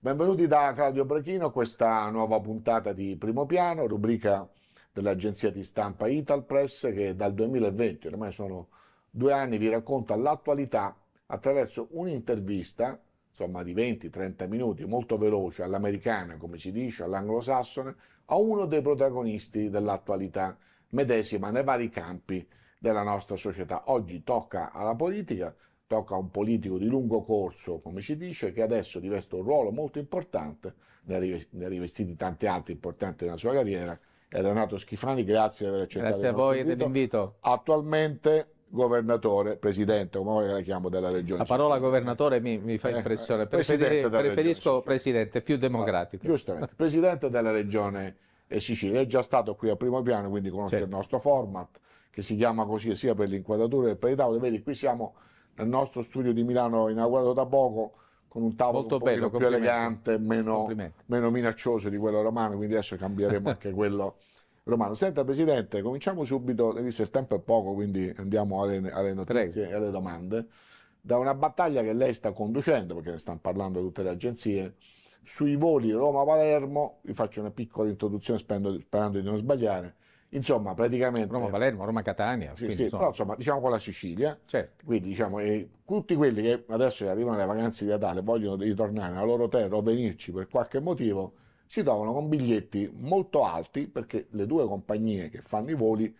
Benvenuti da Claudio Brachino a questa nuova puntata di Primo Piano, rubrica dell'agenzia di stampa Italpress che dal 2020, ormai sono due anni, vi racconta l'attualità attraverso un'intervista, insomma di 20-30 minuti, molto veloce, all'americana, come si dice, all'anglosassone, a uno dei protagonisti dell'attualità medesima nei vari campi della nostra società. Oggi tocca alla politica, tocca a un politico di lungo corso, come si dice, che adesso riveste un ruolo molto importante, ne ha rivestiti tanti altri importanti nella sua carriera, è Renato Schifani, grazie per aver accettato grazie il nostro Grazie a voi dell'invito. Attualmente governatore, presidente, come la chiamo, della regione. La parola Sicilia. governatore mi, mi, fa eh, impressione, eh, preferisco regione, presidente, più democratico. Ah, giustamente, presidente della regione eh, Sicilia, è già stato qui al primo piano, quindi conosce certo. il nostro format, che si chiama così sia per l'inquadratura che per i tavoli, vedi qui siamo nel nostro studio di Milano inaugurato da poco con un tavolo Molto un bello, più elegante, meno, meno, minaccioso di quello romano, quindi adesso cambieremo anche quello romano. Senta Presidente, cominciamo subito, visto il tempo è poco, quindi andiamo alle, alle notizie Prego. e alle domande, da una battaglia che lei sta conducendo, perché ne stanno parlando tutte le agenzie, sui voli Roma-Palermo, vi faccio una piccola introduzione sperando, sperando di non sbagliare, Insomma, praticamente... Roma Palermo, Roma Catania. Sì, sì, insomma. Però, insomma, diciamo con la Sicilia. Certo. Quindi diciamo, eh, tutti quelli che adesso arrivano alle vacanze di Natale vogliono ritornare alla loro terra o venirci per qualche motivo, si trovano con biglietti molto alti perché le due compagnie che fanno i voli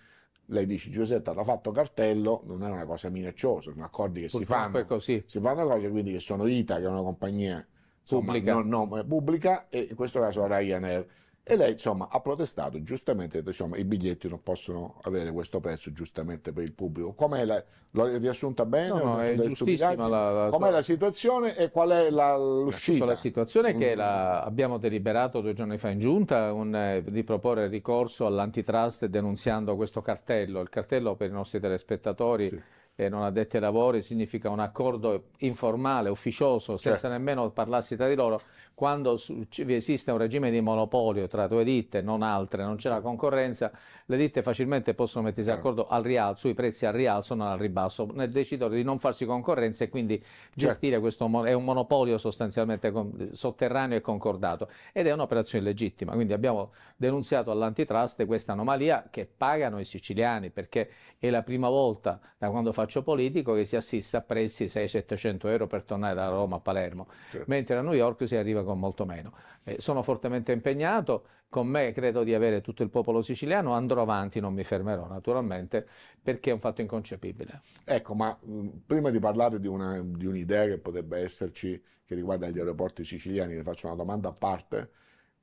lei dice Giuseppe hanno fatto cartello, non è una cosa minacciosa, sono accordi che Purtroppo si fanno, si fanno cose quindi che sono ITA, che è una compagnia insomma, pubblica. Non, non, eh, pubblica e in questo caso Ryanair. E lei insomma ha protestato giustamente, diciamo, i biglietti non possono avere questo prezzo giustamente per il pubblico. Com'è la, l'ho riassunta bene? No, no, è giustissima la, la, Com'è la situazione e qual è la, l'uscita? La situazione è che mm. la, abbiamo deliberato due giorni fa in giunta un, eh, di proporre ricorso all'antitrust denunziando questo cartello. Il cartello per i nostri telespettatori... Sì eh, non addetti ai lavori significa un accordo informale, ufficioso, senza certo. nemmeno parlarsi tra di loro quando esiste un regime di monopolio tra due ditte, non altre, non c'è la concorrenza, le ditte facilmente possono mettersi certo. d'accordo al rialzo, i prezzi al rialzo, non al ribasso, nel decidere di non farsi concorrenza e quindi certo. gestire questo è un monopolio sostanzialmente sotterraneo e concordato ed è un'operazione illegittima. quindi abbiamo denunziato all'antitrust questa anomalia che pagano i siciliani perché è la prima volta da quando faccio politico che si assiste a prezzi 600-700 euro per tornare da Roma a Palermo, certo. mentre a New York si arriva con con molto meno. Eh, sono fortemente impegnato, con me credo di avere tutto il popolo siciliano, andrò avanti, non mi fermerò naturalmente, perché è un fatto inconcepibile. Ecco, ma mh, mm, prima di parlare di, una, di un'idea che potrebbe esserci che riguarda gli aeroporti siciliani, le faccio una domanda a parte.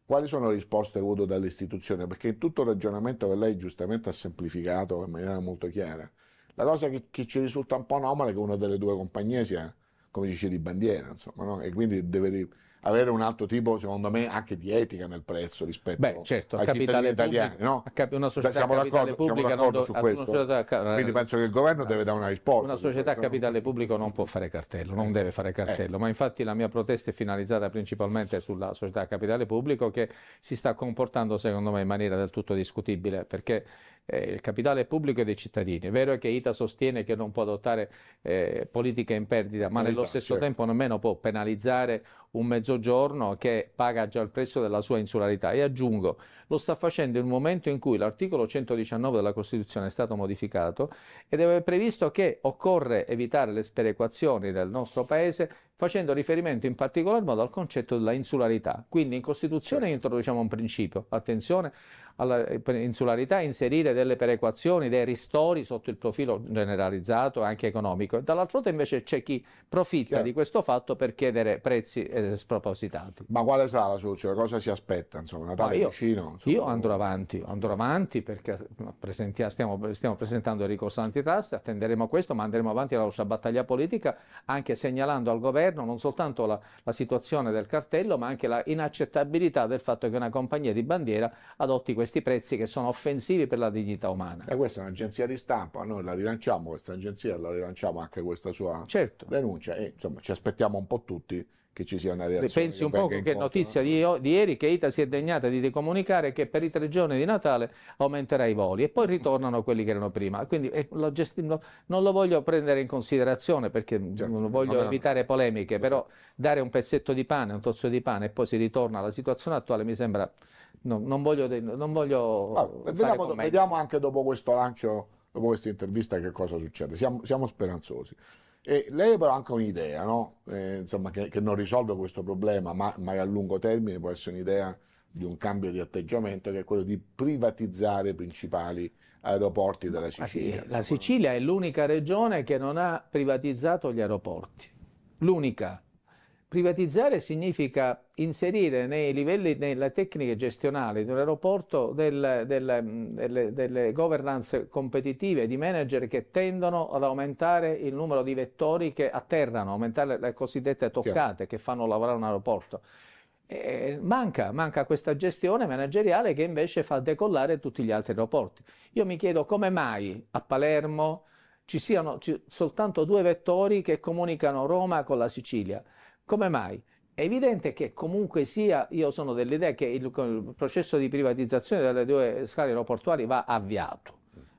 Quali sono le risposte avute dall'istituzione? Perché in tutto il ragionamento che lei giustamente ha semplificato in maniera molto chiara, la cosa che, che ci risulta un po' anomala è che una delle due compagnie sia, come dice, di bandiera, insomma, no? e quindi deve avere un altro tipo, secondo me, anche di etica nel prezzo rispetto Beh, certo, ai capitali italiani. Pubblico, no? cap- una società siamo d'accordo, siamo d'accordo su questo. Società, Quindi eh, penso che il governo eh, deve dare una risposta. Una società a capitale pubblico non può fare cartello, non eh, deve fare cartello, eh. ma infatti la mia protesta è finalizzata principalmente sulla società a capitale pubblico che si sta comportando, secondo me, in maniera del tutto discutibile, perché eh, il capitale pubblico e dei cittadini. È vero che ITA sostiene che non può adottare eh, politiche in perdita, ma eh, nello stesso certo. tempo nemmeno può penalizzare un mezzogiorno che paga già il prezzo della sua insularità. E aggiungo, lo sta facendo in un momento in cui l'articolo 119 della Costituzione è stato modificato ed è previsto che occorre evitare le sperequazioni del nostro Paese facendo riferimento in particolar modo al concetto della insularità. Quindi in Costituzione certo. introduciamo un principio, attenzione, alla insularità inserire delle perequazioni, dei ristori sotto il profilo generalizzato e anche economico. Dall'altro lato invece c'è chi profitta Chiaro. di questo fatto per chiedere prezzi eh, spropositati. Ma quale sarà la soluzione? Cosa si aspetta? Insomma, Natale io, vicino? Insomma, io andrò avanti, andrò avanti perché stiamo, stiamo, presentando il ricorso antitrust, attenderemo questo, ma andremo avanti alla nostra battaglia politica anche segnalando al governo non soltanto la, la situazione del cartello, ma anche la inaccettabilità del fatto che una compagnia di bandiera adotti questo questi prezzi che sono offensivi per la dignità umana. E questa è un'agenzia di stampa, noi la rilanciamo questa agenzia, la rilanciamo anche questa sua certo. denuncia e insomma ci aspettiamo un po' tutti che ci sia una reazione. Pensi un po' che notizia di, di, ieri che ITA si è degnata di, comunicare che per i tre giorni di Natale aumenterà i voli e poi ritornano quelli che erano prima. Quindi eh, lo lo, non lo voglio prendere in considerazione perché certo. voglio no, evitare no. polemiche, però dare un pezzetto di pane, un tozzo di pane e poi si ritorna alla situazione attuale mi sembra... non voglio... Non voglio Vabbè, ah, vediamo, vediamo, anche dopo questo lancio, dopo questa intervista che cosa succede. siamo, siamo speranzosi. E lei però ha anche un'idea, no? eh, insomma, che, che, non risolve questo problema, ma, ma a lungo termine può essere un'idea di un cambio di atteggiamento che è quello di privatizzare i principali aeroporti della Sicilia. La Sicilia è l'unica regione che non ha privatizzato gli aeroporti, l'unica. Privatizzare significa inserire nei livelli, nelle tecniche gestionali di un aeroporto del, del, delle, delle, governance competitive di manager che tendono ad aumentare il numero di vettori che atterrano, aumentare le cosiddette toccate che fanno lavorare un aeroporto. Eh, manca, manca, questa gestione manageriale che invece fa decollare tutti gli altri aeroporti. Io mi chiedo come mai a Palermo ci siano ci, soltanto due vettori che comunicano Roma con la Sicilia. Come mai? È evidente che comunque sia, io sono dell'idea che il, il, processo di privatizzazione delle due scale aeroportuali va avviato.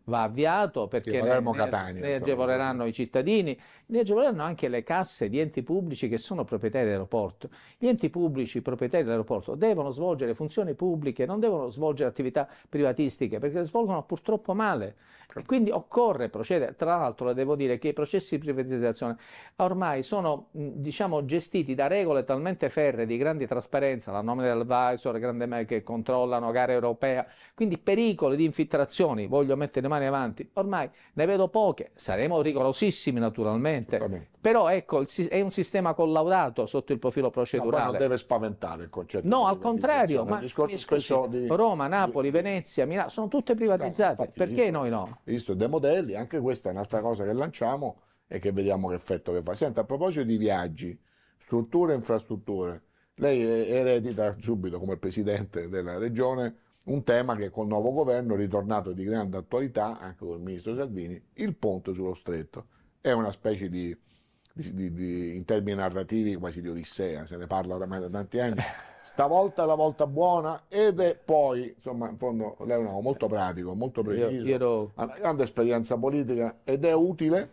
Va avviato perché ne, ne, ne agevoleranno i cittadini ne agevoleranno anche le casse di enti pubblici che sono proprietari dell'aeroporto. Gli enti pubblici proprietari dell'aeroporto devono svolgere funzioni pubbliche, non devono svolgere attività privatistiche, perché le svolgono purtroppo male. E quindi occorre procedere. Tra l'altro, devo dire che i processi di privatizzazione ormai sono diciamo, gestiti da regole talmente ferre di grande trasparenza, la nomina dell'advisor, grande me che controllano gare europee, quindi pericoli di infiltrazioni, voglio mettere le mani avanti, ormai ne vedo poche, saremo rigorosissimi naturalmente assolutamente. Però ecco, è un sistema collaudato sotto il profilo procedurale. No, non deve spaventare il concetto. No, al contrario. Ma di... Roma, Napoli, Venezia, Milano, sono tutte privatizzate. No, infatti, Perché esistono, noi no? Visto dei modelli, anche questa è un'altra cosa che lanciamo e che vediamo che effetto che fa. Senta, a proposito di viaggi, strutture e infrastrutture, lei eredita subito come presidente della regione un tema che col nuovo governo è ritornato di grande attualità, anche col ministro Salvini, il ponte sullo stretto è una specie di, di, di, in termini narrativi quasi di Odissea, se ne parla oramai da tanti anni. Stavolta è la volta buona ed è poi, insomma, in fondo lei è un uomo molto pratico, molto preciso, io, io ero, ha grande esperienza politica ed è utile.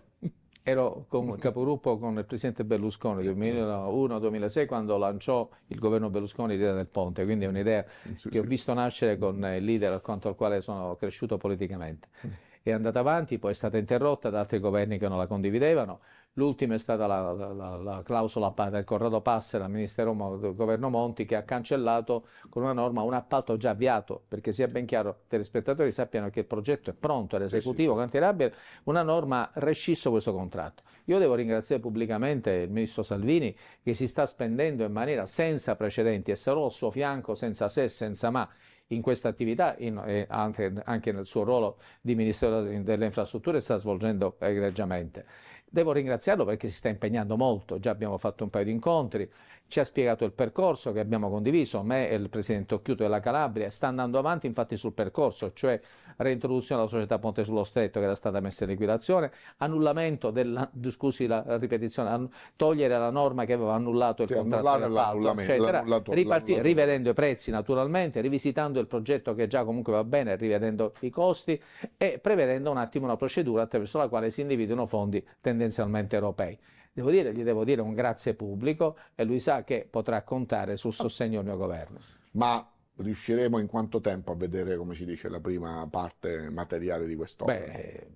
Ero con, capogruppo con il presidente Berlusconi nel 2001-2006 quando lanciò il governo Berlusconi l'idea del ponte, quindi è un'idea sì, che sì. ho visto nascere con il leader contro il quale sono cresciuto politicamente. Mm è andata avanti, poi è stata interrotta da altri governi che non la condividevano. L'ultima è stata la, la, la clausola del Corrado Passera, Ministero del Governo Monti, che ha cancellato con una norma un appalto già avviato, perché sia ben chiaro, i telespettatori sappiano che il progetto è pronto, era esecutivo, sì, sì, sì. una norma rescisso questo contratto. Io devo ringraziare pubblicamente il ministro Salvini che si sta spendendo in maniera senza precedenti e sarò al suo fianco senza se e senza ma in questa attività e anche, anche, nel suo ruolo di Ministero delle Infrastrutture sta svolgendo egregiamente. Devo ringraziarlo perché si sta impegnando molto, già abbiamo fatto un paio di incontri, ci ha spiegato il percorso che abbiamo condiviso, me e il presidente Occhiuto della Calabria, sta andando avanti infatti sul percorso, cioè reintroduzione della società Ponte sullo Stretto che era stata messa in liquidazione, annullamento della, scusi la ripetizione, an, togliere la norma che aveva annullato il cioè, contratto dell'appalto, eccetera, riparti, rivedendo i prezzi naturalmente, rivisitando il progetto che già comunque va bene, rivedendo i costi e prevedendo un attimo una procedura attraverso la quale si individuano fondi tendenzialmente europei. Devo dire, gli devo dire un grazie pubblico e lui sa che potrà contare sul sostegno del mio governo. Ma riusciremo in quanto tempo a vedere, come si dice, la prima parte materiale di quest'opera? Beh,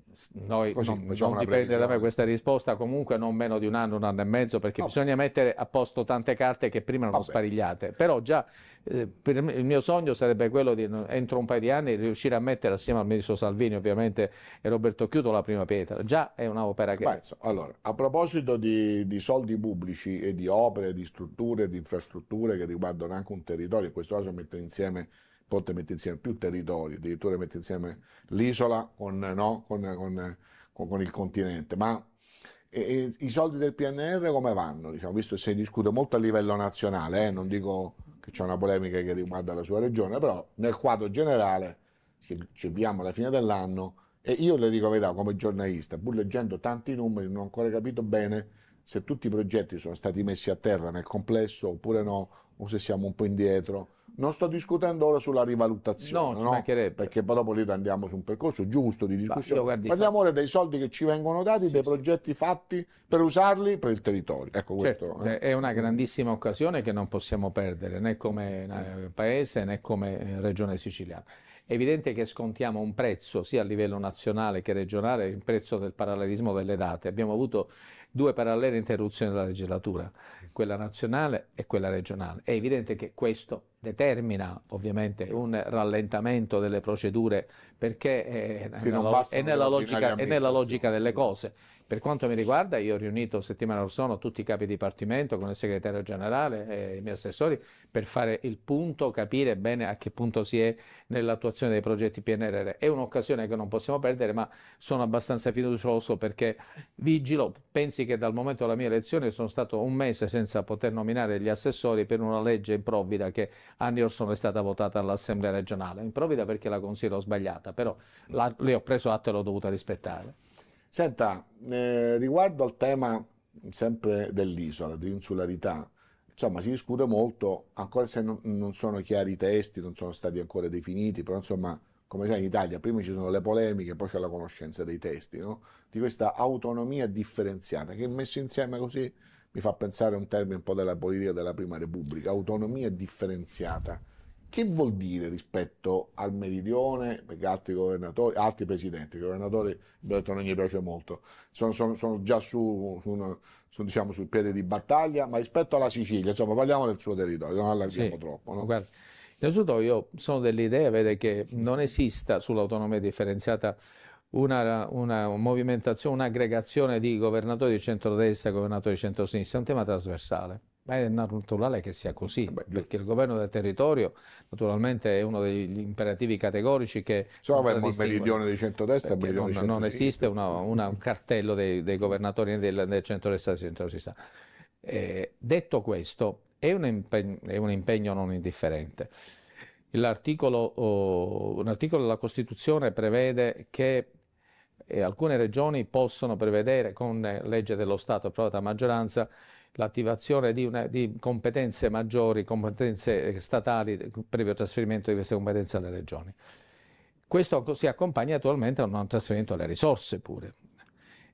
noi Così, non, non dipende da me questa risposta, comunque non meno di un anno, un anno e mezzo, perché no. bisogna mettere a posto tante carte che prima erano sparigliate, però già eh, per il mio sogno sarebbe quello di entro un paio di anni riuscire a mettere assieme al ministro Salvini ovviamente e Roberto Chiuto la prima pietra, già è un'opera che... Beh, allora, a proposito di, di soldi pubblici e di opere, di strutture, di infrastrutture che riguardano anche un territorio, in questo caso mettere in insieme, Ponte mette insieme più territori, addirittura mette insieme l'isola con, no, con, con, con il continente. Ma e, e, i soldi del PNR come vanno? Diciamo, visto che si discute molto a livello nazionale, eh, non dico che c'è una polemica che riguarda la sua regione, però nel quadro generale ci abbiamo alla fine dell'anno e io le dico la verità come giornalista, pur leggendo tanti numeri, non ho ancora capito bene se tutti i progetti sono stati messi a terra nel complesso oppure no, o se siamo un po' indietro. Non sto discutendo ora sulla rivalutazione, no, no? perché poi dopo lì andiamo su un percorso giusto di discussione. Guardi, Parliamo ora dei soldi che ci vengono dati, sì, dei sì. progetti fatti per usarli per il territorio. Ecco certo, questo, eh. È una grandissima occasione che non possiamo perdere né come eh, paese né come eh, regione siciliana. È evidente che scontiamo un prezzo sia a livello nazionale che regionale, il prezzo del parallelismo delle date. Abbiamo avuto due parallele interruzioni della legislatura, quella nazionale e quella regionale. È evidente che questo determina ovviamente un rallentamento delle procedure perché eh, è, nella, è, nella, logica, è nella logica delle cose. Per quanto mi riguarda, io ho riunito settimana or sono tutti i capi dipartimento con il segretario generale e i miei assessori per fare il punto, capire bene a che punto si è nell'attuazione dei progetti PNRR. È un'occasione che non possiamo perdere, ma sono abbastanza fiducioso perché vigilo. Pensi che dal momento della mia elezione sono stato un mese senza poter nominare gli assessori per una legge improvvida che anni or sono è stata votata all'Assemblea regionale. Improvvida perché la considero sbagliata, però la, le ho preso atto e l'ho dovuta rispettare. Senta, eh, riguardo al tema sempre dell'isola, dell'insularità, insomma si discute molto, ancora se non, non, sono chiari i testi, non sono stati ancora definiti, però insomma, come sai in Italia, prima ci sono le polemiche, poi c'è la conoscenza dei testi, no? di questa autonomia differenziata che messo insieme così mi fa pensare a un termine un po' della politica della Prima Repubblica, autonomia differenziata che vuol dire rispetto al meridione, perché altri governatori, altri presidenti, i governatori detto, non gli piace molto, sono, sono, sono già su, su una, sono, diciamo, sul piede di battaglia, ma rispetto alla Sicilia, insomma parliamo del suo territorio, non allarghiamo sì, troppo. No? Guarda, innanzitutto io sono dell'idea vede, che non esista sull'autonomia differenziata una, una movimentazione, un'aggregazione di governatori di centrodestra e governatori di centrosinistra, è un tema trasversale. Beh, è naturale che sia così, Beh, perché il governo del territorio naturalmente è uno degli imperativi categorici che... Insomma, il meridione di centrodestra e meridione non, di centrosinistra. Non esiste una, una, un cartello dei, dei governatori del, del centrodestra e del centrosinistra. Eh, detto questo, è un, impegno, è un impegno non indifferente. L'articolo, oh, un articolo della Costituzione prevede che eh, alcune regioni possono prevedere con eh, legge dello Stato approvata a maggioranza l'attivazione di, di, competenze maggiori, competenze statali, previo trasferimento di queste competenze alle regioni. Questo si accompagna attualmente a un trasferimento delle risorse pure.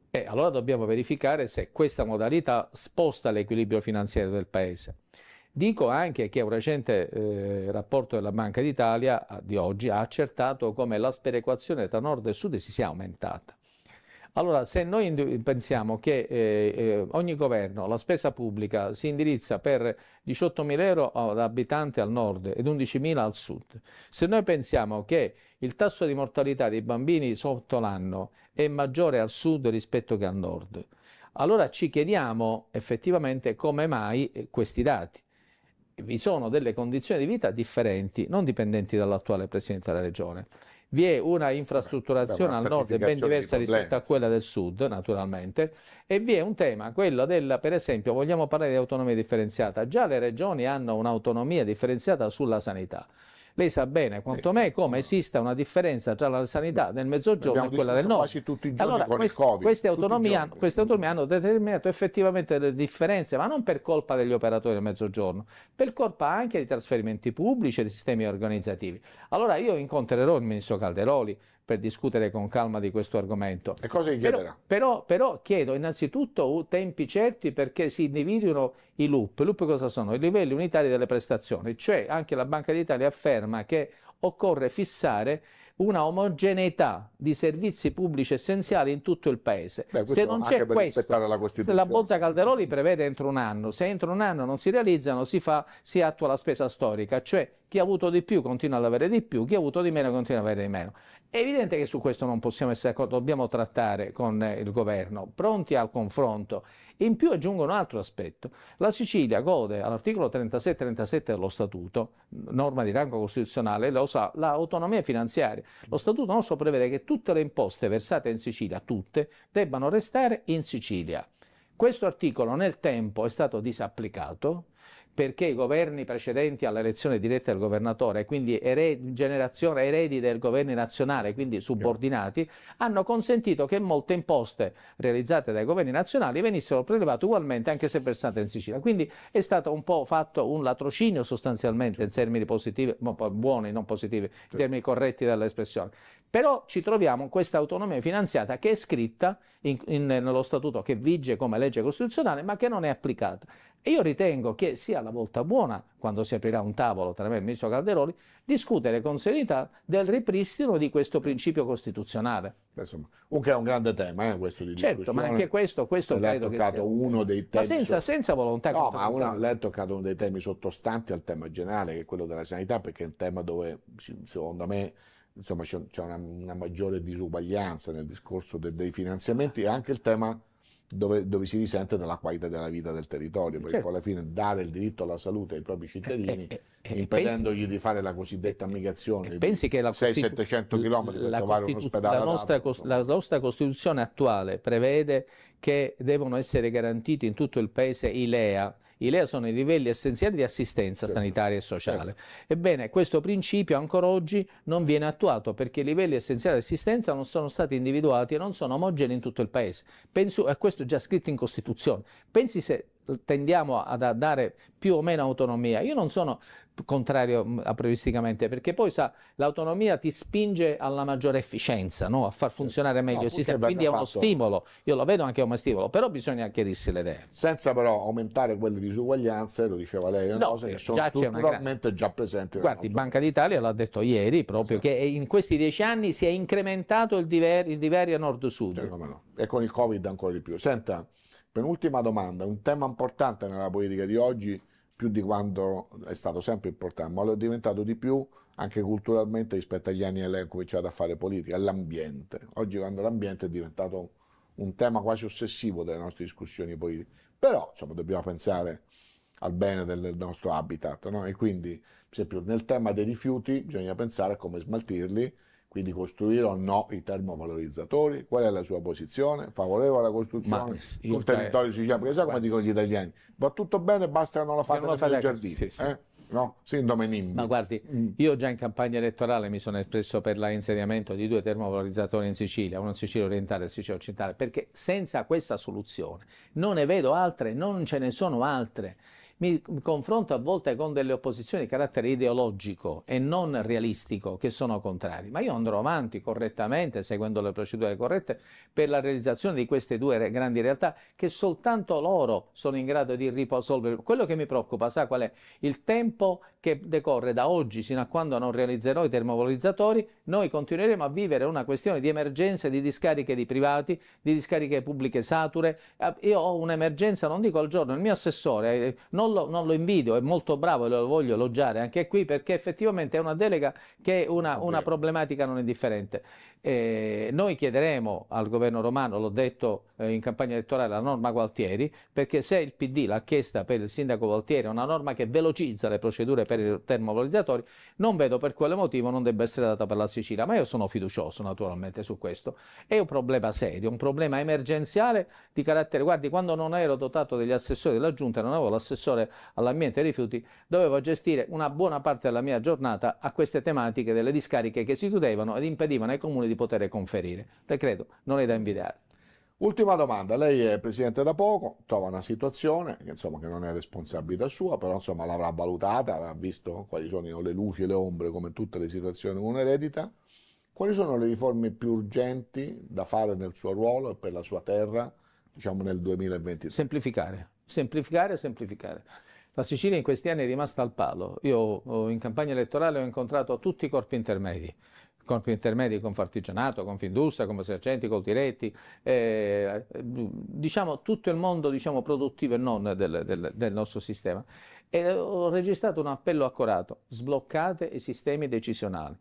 E allora dobbiamo verificare se questa modalità sposta l'equilibrio finanziario del Paese. Dico anche che un recente eh, rapporto della Banca d'Italia di oggi ha accertato come la sperequazione tra nord e sud si sia aumentata. Allora, se noi pensiamo che eh, eh, ogni governo la spesa pubblica si indirizza per 18.000 euro ad abitante al nord ed 11.000 al sud, se noi pensiamo che il tasso di mortalità dei bambini sotto l'anno è maggiore al sud rispetto che al nord, allora ci chiediamo effettivamente come mai eh, questi dati vi sono delle condizioni di vita differenti, non dipendenti dall'attuale Presidente della Regione vi è una infrastrutturazione al nord ben diversa rispetto a quella del sud, naturalmente, e vi è un tema, quello del, per esempio, vogliamo parlare di autonomia differenziata, già le regioni hanno un'autonomia differenziata sulla sanità. Lei sa bene quanto me come esista una differenza tra la sanità del mezzogiorno e quella del nord. Quasi tutti i giorni allora, con quest, il Covid. Queste autonomie, hanno, queste autonomie hanno determinato effettivamente delle differenze, ma non per colpa degli operatori del mezzogiorno, per colpa anche di trasferimenti pubblici e di sistemi organizzativi. Allora io incontrerò il ministro Calderoli, per discutere con calma di questo argomento. E cosa gli chiederà? Però, però, però, chiedo innanzitutto tempi certi perché si individuino i loop. I loop cosa sono? I livelli unitari delle prestazioni, cioè anche la Banca d'Italia afferma che occorre fissare una omogeneità di servizi pubblici essenziali in tutto il paese. Beh, se non c'è questo, la, la bozza Calderoli prevede entro un anno, se entro un anno non si realizzano si, fa, si attua la spesa storica, cioè chi ha avuto di più continua ad avere di più, chi ha avuto di meno continua ad avere di meno. È evidente che su questo non possiamo essere d'accordo, dobbiamo trattare con eh, il governo, pronti al confronto. In più aggiungo un altro aspetto. La Sicilia gode all'articolo 36-37 dello Statuto, norma di rango costituzionale, lo sa, l'autonomia finanziaria. Lo Statuto nostro prevede che tutte le imposte versate in Sicilia, tutte, debbano restare in Sicilia. Questo articolo nel tempo è stato disapplicato perché i governi precedenti all'elezione diretta del governatore, quindi ered generazione eredi del governo nazionale, quindi subordinati, hanno consentito che molte imposte realizzate dai governi nazionali venissero prelevate ugualmente anche se versate in Sicilia. Quindi è stato un po' fatto un latrocinio sostanzialmente in certo. termini positivi, buoni, non positivi, in termini corretti dell'espressione. Però ci troviamo questa autonomia finanziata che è scritta in, in, nello statuto che vige come legge costituzionale ma che non è applicata. E io ritengo che sia la volta buona, quando si aprirà un tavolo tra me e il ministro Calderoli, discutere con serietà del ripristino di questo principio costituzionale. insomma, comunque è un grande tema eh, questo di certo, discussione. Certo, ma anche questo, questo lei credo toccato che sia... uno dei temi... Ma senza, senza volontà... No, ma una, lei ha toccato uno dei temi sottostanti al tema generale, che è quello della sanità, perché è un tema dove, secondo me insomma c'è, una, una, maggiore disuguaglianza nel discorso de, dei finanziamenti e anche il tema dove, dove, si risente della qualità della vita del territorio, perché certo. alla fine dare il diritto alla salute ai propri cittadini, eh, eh, eh, eh impedendogli pensi, di fare la cosiddetta eh, migrazione pensi che la 600-700 km per trovare un ospedale. La nostra, la nostra Costituzione attuale prevede che devono essere garantiti in tutto il paese i LEA, i LEA sono i livelli essenziali di assistenza certo. sanitaria e sociale. Certo. Ebbene, questo principio ancora oggi non viene attuato perché i livelli essenziali di assistenza non sono stati individuati e non sono omogenei in tutto il Paese. Penso, e questo è già scritto in Costituzione. Pensi se tendiamo a dare più o meno autonomia. Io non sono contrario mm, aprioristicamente, perché poi sa, l'autonomia ti spinge alla maggiore efficienza, no? a far funzionare meglio no, il sistema, quindi è uno stimolo, io lo vedo anche come stimolo, però bisogna chiarirsi le idee. Senza però aumentare quelle disuguaglianze, lo diceva lei, no, cose che eh, sono già gran... già presenti. Guardi, Banca d'Italia l'ha detto ieri proprio, esatto. che in questi dieci anni si è incrementato il, diver... il diverio nord-sud. Cioè, no. E con il Covid ancora di più. Senta, Penultima domanda, un tema importante nella politica di oggi, più di quanto è stato sempre importante, ma lo è diventato di più anche culturalmente rispetto agli anni che lei ha cominciato a fare politica, l'ambiente. Oggi quando l'ambiente è diventato un tema quasi ossessivo delle nostre discussioni politiche, però insomma, dobbiamo pensare al bene del, del nostro habitat no? e quindi per esempio nel tema dei rifiuti bisogna pensare a come smaltirli quindi costruire o no i termovalorizzatori, qual è la sua posizione, favorevole alla costruzione Ma, sul cioè, territorio siciliano, perché sai come dicono gli italiani, va tutto bene, basta che non lo fate nel fate giardino, sì, sì. Eh? no? sindrome NIMBY. Ma guardi, mm. io già in campagna elettorale mi sono espresso per l'insediamento di due termovalorizzatori in Sicilia, uno in Sicilia orientale e in Sicilia occidentale, perché senza questa soluzione non ne vedo altre, non ce ne sono altre mi confronto a volte con delle opposizioni di carattere ideologico e non realistico che sono contrari, ma io andrò avanti correttamente, seguendo le procedure corrette, per la realizzazione di queste due grandi realtà che soltanto loro sono in grado di risolvere. Quello che mi preoccupa, sa qual è? Il tempo che decorre da oggi sino a quando non realizzerò i termovalorizzatori, noi continueremo a vivere una questione di emergenze, di discariche di privati, di discariche pubbliche sature. Eh, io ho un'emergenza, non dico al giorno, il mio assessore eh, non lo, non lo invidio, è molto bravo e lo voglio elogiare anche qui perché effettivamente è una delega che una, una problematica non è differente. Eh, noi chiederemo al governo romano, l'ho detto eh, in campagna elettorale, la norma Gualtieri, perché se il PD l'ha chiesta per il sindaco Gualtieri, una norma che velocizza le procedure per i termovalorizzatori, non vedo per quale motivo non debba essere data per la Sicilia, ma io sono fiducioso naturalmente su questo. È un problema serio, un problema emergenziale di carattere, guardi, quando non ero dotato degli assessori della Giunta, non avevo l'assessore all'ambiente e rifiuti, dovevo gestire una buona parte della mia giornata a queste tematiche delle discariche che si chiudevano ed impedivano ai comuni di di poter conferire. Le credo, non è da invidiare. Ultima domanda, lei è presidente da poco, trova una situazione che, insomma, che non è responsabilità sua, però insomma, l'avrà valutata, avrà visto quali sono le luci e le ombre come tutte le situazioni che uno eredita. Quali sono le riforme più urgenti da fare nel suo ruolo e per la sua terra, diciamo nel 2023? Semplificare, semplificare, semplificare. La Sicilia in questi anni è rimasta al palo. Io oh, in campagna elettorale ho incontrato tutti i corpi intermedi corpi intermedi con Fartigianato, con Findustria, con Sergenti, con Tiretti, eh, diciamo tutto il mondo diciamo, produttivo e non del, del, del nostro sistema. E ho registrato un appello accorato, sbloccate i sistemi decisionali.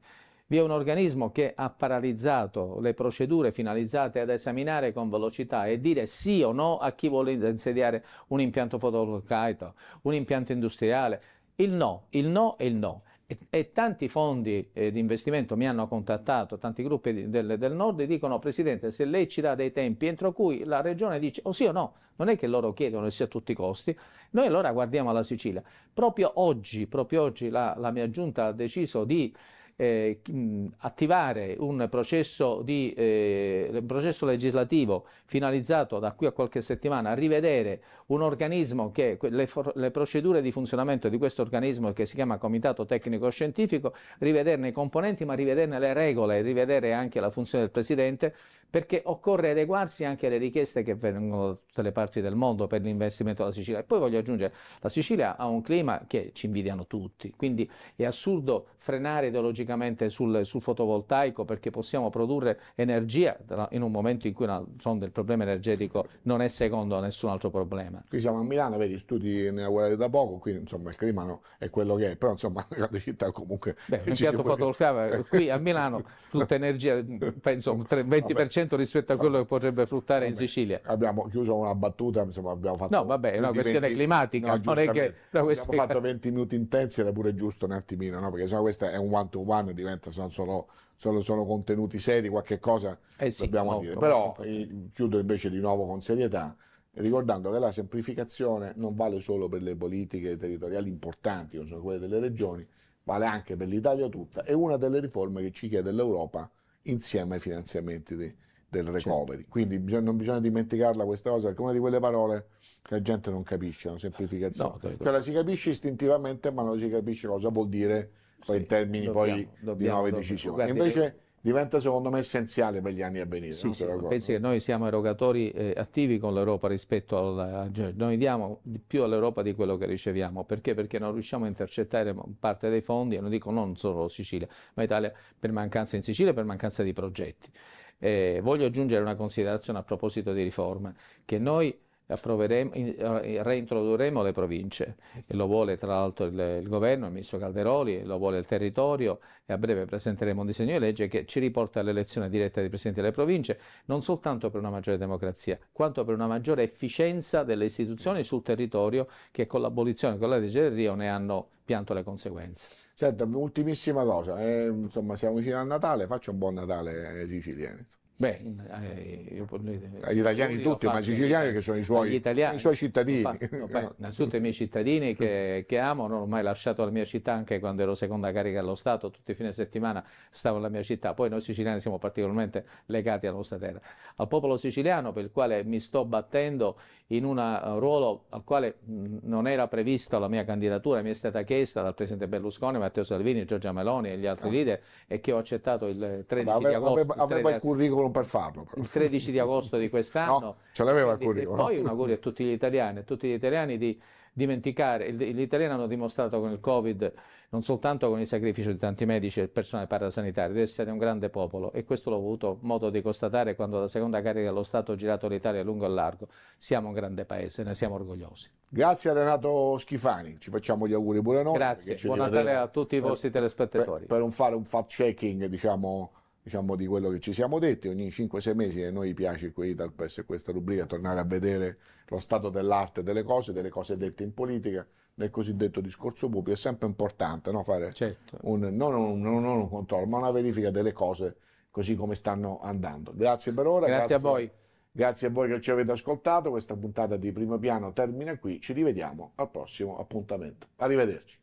Vi è un organismo che ha paralizzato le procedure finalizzate ad esaminare con velocità e dire sì o no a chi vuole insediare un impianto fotovoltaico, un impianto industriale. Il no, il no e il no. E, e tanti fondi eh, di investimento mi hanno contattato, tanti gruppi di, del, del, nord, e dicono, Presidente, se lei ci dà dei tempi entro cui la Regione dice o oh sì o no, non è che loro chiedono sia a tutti i costi, noi allora guardiamo alla Sicilia. Proprio oggi, proprio oggi la, la mia giunta ha deciso di eh, mm, attivare un processo, di, eh, processo, legislativo finalizzato da qui a qualche settimana a rivedere un organismo che le, le procedure di funzionamento di questo organismo che si chiama Comitato Tecnico Scientifico, rivederne i componenti ma rivederne le regole, e rivedere anche la funzione del Presidente perché occorre adeguarsi anche alle richieste che vengono da tutte le parti del mondo per l'investimento della Sicilia. E poi voglio aggiungere, la Sicilia ha un clima che ci invidiano tutti, quindi è assurdo frenare ideologicamente logicamente sul, sul, fotovoltaico perché possiamo produrre energia in un momento in cui il problema energetico non è secondo a nessun altro problema. Qui siamo a Milano, vedi, studi inaugurati da poco, qui insomma il clima no, è quello che è, però insomma la grande città comunque... Beh, l'impianto certo fotovoltaico eh, qui a Milano frutta energia, penso, 20% rispetto a quello che potrebbe fruttare vabbè. in Sicilia. Abbiamo chiuso una battuta, insomma abbiamo fatto... No, vabbè, è una questione 20... climatica, no, non è che... Abbiamo fatto 20 minuti intensi, era pure giusto un attimino, no? perché sennò questo è un one to one One diventa solo, solo, solo contenuti seri, qualche cosa eh sì, dobbiamo no, dire. Però eh, no. chiudo invece di nuovo con serietà ricordando che la semplificazione non vale solo per le politiche territoriali importanti, come sono quelle delle regioni, vale anche per l'Italia tutta, è una delle riforme che ci chiede l'Europa insieme ai finanziamenti di, del certo. recovery. Certo. Quindi bisogna, non bisogna dimenticarla questa cosa, perché è una di quelle parole che la gente non capisce, è una semplificazione. No, cioè la si capisce istintivamente, ma non si capisce cosa vuol dire poi sì, in termini dobbiamo, poi dobbiamo, di nuove dobbiamo, decisioni. Guardi, Invece eh, diventa secondo me essenziale per gli anni a venire. Sì, sì, pensi che noi siamo erogatori eh, attivi con l'Europa rispetto al... Eh, cioè, noi diamo di più all'Europa di quello che riceviamo, perché? Perché non riusciamo a intercettare parte dei fondi, e non dico non solo Sicilia, ma Italia per mancanza in Sicilia, per mancanza di progetti. Eh, voglio aggiungere una considerazione a proposito di riforma, che noi eh, reintrodurremo le province e lo vuole tra l'altro il, il, governo, il ministro Calderoli, lo vuole il territorio e a breve presenteremo un disegno di legge che ci riporta all'elezione diretta dei presidenti delle province, non soltanto per una maggiore democrazia, quanto per una maggiore efficienza delle istituzioni sul territorio che con l'abolizione, con la legge del Rio ne hanno pianto le conseguenze. Senta, ultimissima cosa, eh, insomma siamo vicini a Natale, faccia un buon Natale ai siciliani. Beh, eh, io, agli italiani tutti, ma ai siciliani che sono i suoi, italiani, i suoi cittadini. Fatto, beh, innanzitutto i miei cittadini che, che, amo, non ho mai lasciato la mia città anche quando ero seconda carica allo Stato, tutti i fine settimana stavo nella mia città, poi noi siciliani siamo particolarmente legati alla nostra terra. Al popolo siciliano per il quale mi sto battendo in un eh, ruolo al quale non era prevista la mia candidatura, mi è stata chiesta dal Presidente Berlusconi, Matteo Salvini, Giorgia Meloni e gli altri ah. leader e che ho accettato il 13 eh, aveva, agosto. Aveva il, 3... il curriculum per farlo. Però. Il 13 di agosto di quest'anno. No, ce l'aveva il curriculum. E poi un augurio a tutti gli italiani, a tutti gli italiani di dimenticare, gli italiani hanno dimostrato con il Covid, non soltanto con il sacrificio di tanti medici e il personale parasanitario, di essere un grande popolo e questo l'ho avuto modo di constatare quando la seconda carica dello Stato ho girato l'Italia lungo e largo. Siamo un grande paese, ne siamo orgogliosi. Grazie a Renato Schifani, ci facciamo gli auguri buonanotte. Grazie, buon Natale a tutti i vostri per, telespettatori. Per, per non fare un fact checking, diciamo diciamo, di quello che ci siamo detti. Ogni 5-6 mesi a eh, noi piace qui dal PES questa rubrica tornare a vedere lo stato dell'arte delle cose, delle cose dette in politica, nel cosiddetto discorso pubblico. È sempre importante no? fare certo. un, non, un, non un controllo, ma una verifica delle cose così come stanno andando. Grazie per ora. Grazie, grazie a voi. Grazie a voi che ci avete ascoltato. Questa puntata di Primo Piano termina qui. Ci rivediamo al prossimo appuntamento. Arrivederci.